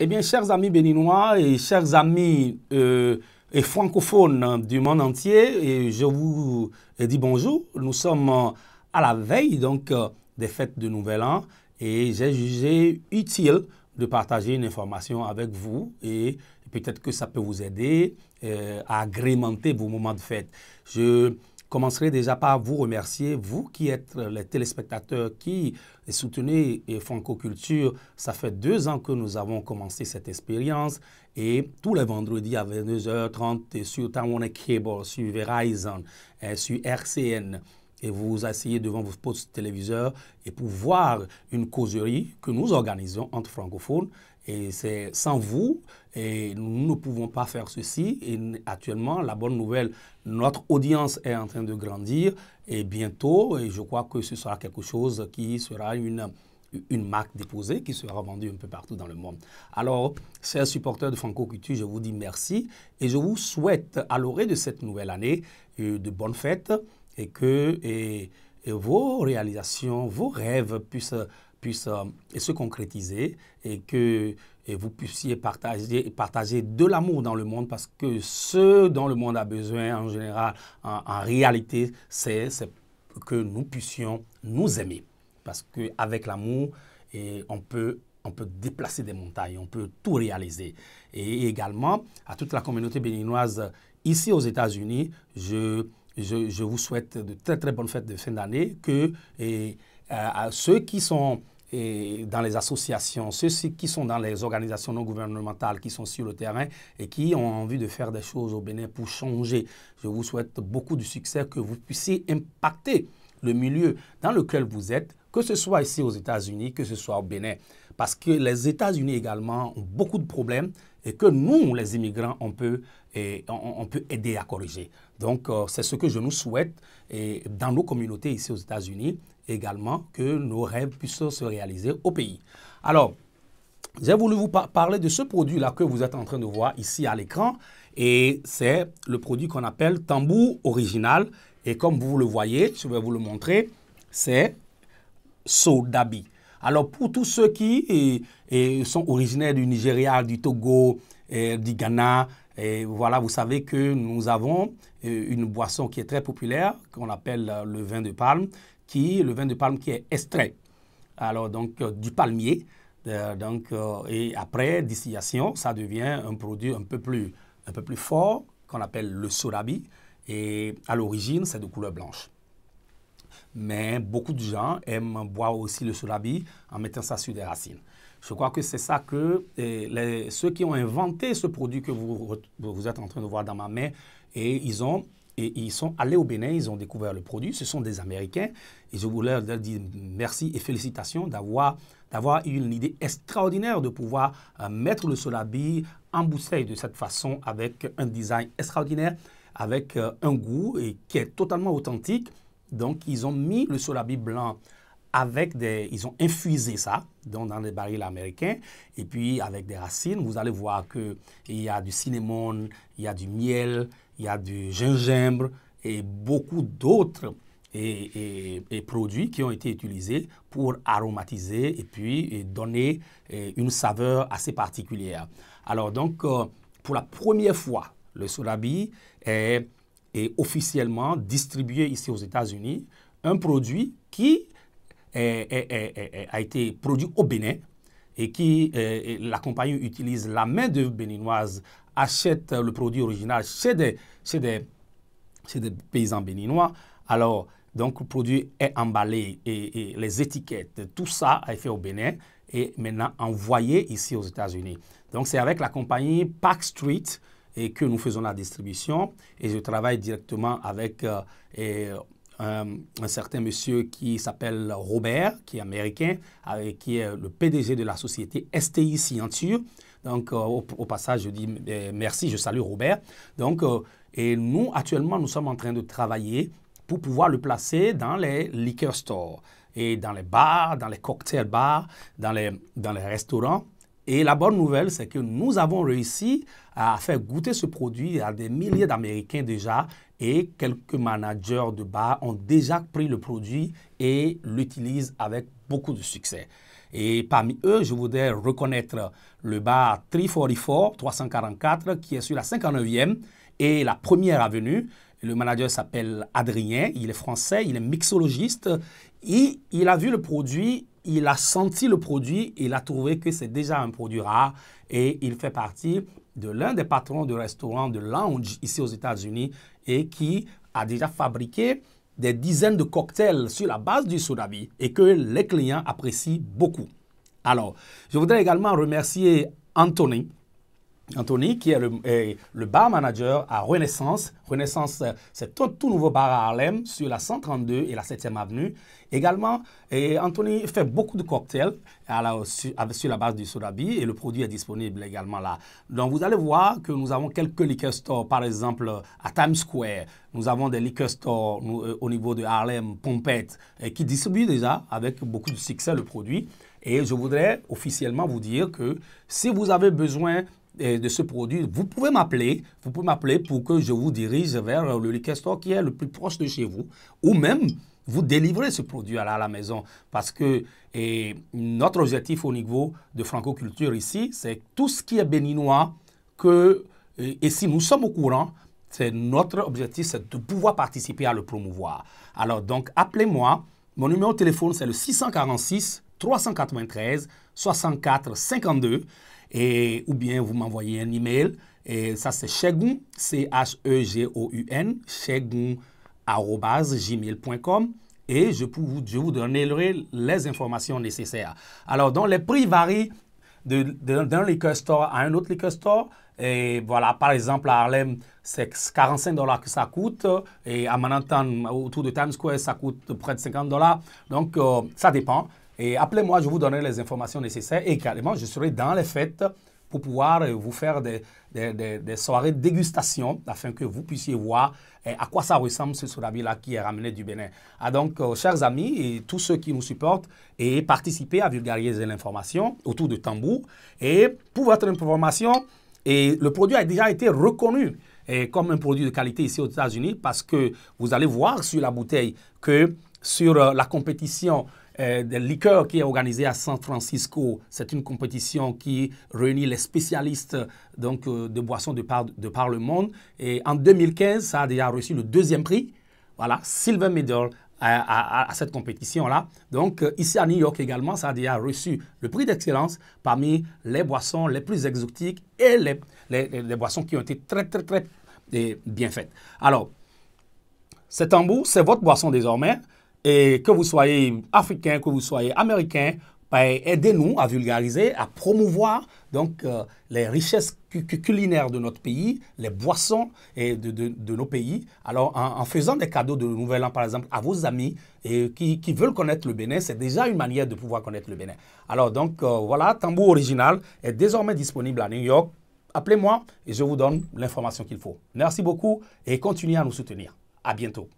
Eh bien, chers amis béninois et chers amis euh, francophones du monde entier, je vous dis bonjour. Nous sommes euh, à la veille donc euh, des fêtes de Nouvel An et j'ai jugé utile de partager une information avec vous et peut-être que ça peut vous aider à agrémenter vos moments de fête. Je commencerai déjà par vous remercier, vous qui êtes les téléspectateurs qui soutenez Francoculture. Ça fait deux ans que nous avons commencé cette expérience et tous les vendredis à 22h30 sur Tawana Cable, sur Verizon, euh, sur RCN et vous asseyez devant vos postes téléviseurs et pour voir une causerie que nous organisons entre francophones et c'est sans vous, et nous ne pouvons pas faire ceci. Et actuellement, la bonne nouvelle, notre audience est en train de grandir et bientôt, et je crois que ce sera quelque chose qui sera une, une marque déposée qui sera vendue un peu partout dans le monde. Alors, chers supporters de Franco Culture, je vous dis merci et je vous souhaite à l'orée de cette nouvelle année euh, de bonnes fêtes et que et vos réalisations, vos rêves puissent puisse euh, se concrétiser et que vous puissiez partager, partager de l'amour dans le monde parce que ce dont le monde a besoin en général, en, réalité, c'est que nous puissions nous aimer. Parce qu'avec l'amour, on peut on peut déplacer des montagnes, on peut tout réaliser. Et également, à toute la communauté béninoise ici aux États-Unis, je, je, vous souhaite de très très bonnes fêtes de fin d'année, que et, euh, à ceux qui sont et dans les associations, ceux qui sont dans les organisations non gouvernementales, qui sont sur le terrain et qui ont envie de faire des choses au Bénin pour changer. Je vous souhaite beaucoup de succès, que vous puissiez impacter le milieu dans lequel vous êtes, que ce soit ici aux États-Unis, que ce soit au Bénin. Parce que les États-Unis également ont beaucoup de problèmes et que nous, les immigrants, on peut, on peut aider à corriger. Donc, euh, c'est ce que je nous souhaite et dans nos communautés ici aux États-Unis également que nos rêves puissent se réaliser au pays. Alors, j'ai voulu vous parler de ce produit-là que vous êtes en train de voir ici à l'écran. Et c'est le produit qu'on appelle tambour original. Et comme vous le voyez, je vais vous le montrer, c'est Sodabi. Alors pour tous ceux qui sont originaires du Nigeria, du Togo, du Ghana, et voilà, vous savez que nous avons euh, une boisson qui est très populaire, qu'on appelle euh, le vin de palme, qui, le vin de palme qui est extrait. Alors, donc, euh, du palmier. donc, et après distillation, ça devient un produit un peu plus, un peu plus fort, qu'on appelle le sorabi. Et à l'origine, c'est de couleur blanche. Mais beaucoup de gens aiment boire aussi le sorabi en mettant ça sur des racines. Je crois que c'est ça que ceux qui ont inventé ce produit que vous, vous êtes en train de voir dans ma main, et ils ont et ils sont allés au Bénin, ils ont découvert le produit. Ce sont des Américains. Et je voulais leur dire merci et félicitations d'avoir d'avoir eu une idée extraordinaire de pouvoir euh, mettre le solabi en bouteille de cette façon avec un design extraordinaire, avec euh, un goût et qui est totalement authentique. Donc, ils ont mis le solabi blanc avec des, ils ont infusé ça dans, dans les barils américains et puis avec des racines, vous allez voir que il y a du cinnamon, il y a du miel, il y a du gingembre et beaucoup d'autres et, et, produits qui ont été utilisés pour aromatiser et puis donner une saveur assez particulière. Alors donc, euh, pour la première fois, le surabi est officiellement distribué ici aux États-Unis, un produit qui a été produit au Bénin et qui, euh, la compagnie utilise la main-d'œuvre béninoise, achète le produit original chez des, chez des, chez des paysans béninois. Alors, donc, le produit est emballé et, les étiquettes, tout ça est fait au Bénin et maintenant envoyé ici aux États-Unis. Donc, c'est avec la compagnie Park Street et que nous faisons la distribution et je travaille directement avec euh, euh, un, certain monsieur qui s'appelle Robert, qui est américain, avec, qui est le PDG de la société STI Scienture. Donc, euh, au, passage, je dis euh, merci, je salue Robert. Donc, et nous, actuellement, nous sommes en train de travailler pour pouvoir le placer dans les liquor stores et dans les bars, dans les cocktail bars, dans les, dans les restaurants. Et la bonne nouvelle, c'est que nous avons réussi à faire goûter ce produit à des milliers d'Américains déjà et quelques managers de bar ont déjà pris le produit et l'utilisent avec beaucoup de succès. Et parmi eux, je voudrais reconnaître le bar 344, 344 qui est sur la 59e et la première avenue le manager s'appelle Adrien, il est français, il est mixologiste et il a vu le produit, il a senti le produit, il a trouvé que c'est déjà un produit rare et il fait partie de l'un des patrons de restaurants de lounge ici aux États-Unis et qui a déjà fabriqué des dizaines de cocktails sur la base du sodabi et que les clients apprécient beaucoup. Alors, je voudrais également remercier Anthony, Anthony, qui est le, bar manager à Renaissance. Renaissance, euh, c'est un tout nouveau bar à Harlem sur la 132 et la 7e avenue. Également, et Anthony fait beaucoup de cocktails sur, la base du sodabi et le produit est disponible également là. Donc, vous allez voir que nous avons quelques liquor stores, par exemple à Times Square. Nous avons des liquor stores euh, au niveau de Harlem, Pompette, qui distribuent déjà avec beaucoup de succès le produit. Et je voudrais officiellement vous dire que si vous avez besoin de ce produit, vous pouvez m'appeler, vous pouvez m'appeler pour que je vous dirige vers le liquor store qui est le plus proche de chez vous, ou même vous délivrez ce produit à la, maison. Parce que notre objectif au niveau de Francoculture ici, c'est tout ce qui est béninois, que, et, et si nous sommes au courant, c'est notre objectif, c'est de pouvoir participer à le promouvoir. Alors donc, appelez-moi. Mon numéro de téléphone, c'est le 646 393 64 52 ou bien vous m'envoyez un email. Et ça, c'est Chegoun, e C-H-E-G-O-U-N, chegoun.gmail.com et je, vous, donnerai les informations nécessaires. Alors, donc, les prix varient d'un liquor store à un autre liquor store. Et voilà, par exemple, à Harlem, c'est 45 dollars que ça coûte. Et à Manhattan, autour de Times Square, ça coûte près de 50 dollars. Donc, euh, ça dépend. Et appelez-moi, je vous donnerai les informations nécessaires. Et également, je serai dans les fêtes pour pouvoir vous faire des, des, soirées de dégustation afin que vous puissiez voir eh, à quoi ça ressemble ce surabi là qui est ramené du Bénin. Ah donc, euh, chers amis et tous ceux qui nous supportent, et participez à vulgariser l'information autour de tambour. Et pour votre information, et le produit a déjà été reconnu eh, comme un produit de qualité ici aux États-Unis parce que vous allez voir sur la bouteille que sur euh, la compétition euh, des liqueurs qui est organisée à San Francisco. C'est une compétition qui réunit les spécialistes donc, euh, de boissons de par, de le monde. Et en 2015, ça a déjà reçu le deuxième prix, voilà, Silver Medal. À, cette compétition-là. Donc, euh, ici à New York également, ça a déjà reçu le prix d'excellence parmi les boissons les plus exotiques et les, les, boissons qui ont été très, très, très eh, bien faites. Alors, cet embout, c'est votre boisson désormais et que vous soyez africain, que vous soyez américain, ben, aidez-nous à vulgariser, à promouvoir donc euh, les richesses culinaires de notre pays, les boissons et de, nos pays. Alors en, faisant des cadeaux de Nouvel An par exemple à vos amis et qui, veulent connaître le Bénin, c'est déjà une manière de pouvoir connaître le Bénin. Alors donc euh, voilà, Tambour Original est désormais disponible à New York. Appelez-moi et je vous donne l'information qu'il faut. Merci beaucoup et continuez à nous soutenir. À bientôt.